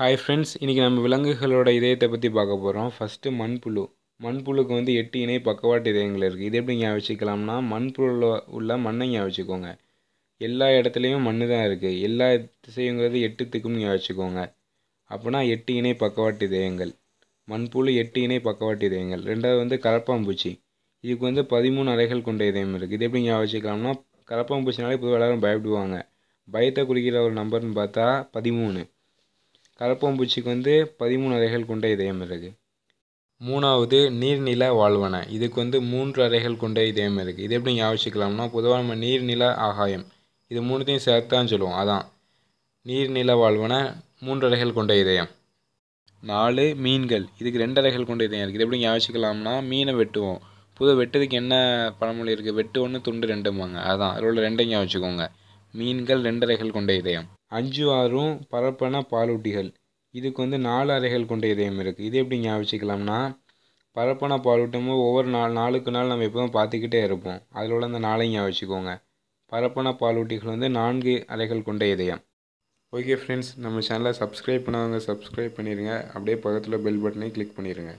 hi friends இன்றைக்கி நம்ம விலங்குகளோட இதயத்தை பற்றி பார்க்க போகிறோம் ஃபஸ்ட்டு மண்புழு மண்புழுக்கு வந்து எட்டு இணை பக்கவாட்டு இதயங்கள் இருக்குது இது எப்படி ஞாபகம் வச்சுக்கலாம்னா மண்புழுவில் உள்ள மண்ணை ஞாபகம் வச்சுக்கோங்க எல்லா இடத்துலையும் மண் தான் இருக்குது எல்லா திசையுங்கிறது எட்டு திக்கும் ஞாபகம் வச்சுக்கோங்க அப்போனா எட்டு இணை பக்கவாட்டு இதயங்கள் மண்புழு எட்டு இணை பக்கவாட்டு இதயங்கள் ரெண்டாவது வந்து கரப்பாம்பூச்சி இதுக்கு வந்து பதிமூணு அலைகள் கொண்ட இதயம் இருக்குது இது எப்படி ஞாபகம் வச்சுக்கலாம்னா கரப்பாம்பூச்சினாலே பொதுவாக எல்லாரும் பயப்படுவாங்க பயத்தை குறிக்கிற ஒரு நம்பர்னு பார்த்தா பதிமூணு கலப்பம்பூச்சிக்கு வந்து பதிமூணு அறைகள் கொண்ட இதயம் இருக்குது மூணாவது நீர்நில வாழ்வன இதுக்கு வந்து மூன்று அறைகள் கொண்ட இதயம் இருக்குது இது எப்படி ஞாபகிக்கலாம்னா பொதுவாக நம்ம நீர்நில ஆகாயம் இது மூணுத்தையும் சேர்த்தான்னு சொல்லுவோம் அதான் நீர்நில வாழ்வன மூன்று அறைகள் கொண்ட இதயம் நாலு மீன்கள் இதுக்கு ரெண்டு அறைகள் கொண்ட இதயம் இருக்குது இது எப்படி ஞாபகிக்கலாம்னா மீனை வெட்டுவோம் புது வெட்டுறதுக்கு என்ன பழமொழி இருக்குது வெட்டு ஒன்று துண்டு ரெண்டுமாங்க அதான் அதில் உள்ள ரெண்டையும் வச்சுக்கோங்க மீன்கள் ரெண்டு அறைகள் கொண்ட இதயம் அஞ்சு ஆறும் பரப்பன பாலூட்டிகள் இதுக்கு வந்து நாலு அறைகள் கொண்ட இதயம் இருக்குது இது எப்படி ஞாபகிக்கலாம்னா பரப்பன பாலூட்டமும் ஒவ்வொரு நாள் நாளுக்கு நாள் நம்ம எப்போதும் பார்த்துக்கிட்டே இருப்போம் அதில் உள்ள அந்த நாளையும் ஞாபகிக்கோங்க பரப்பன பாலூட்டிகள் வந்து நான்கு அறைகள் கொண்ட இதயம் ஓகே ஃப்ரெண்ட்ஸ் நம்ம சேனலை சப்ஸ்கிரைப் பண்ணாதவங்க சப்ஸ்கிரைப் பண்ணிடுங்க அப்படியே பக்கத்தில் பெல் பட்டனை கிளிக் பண்ணிடுங்க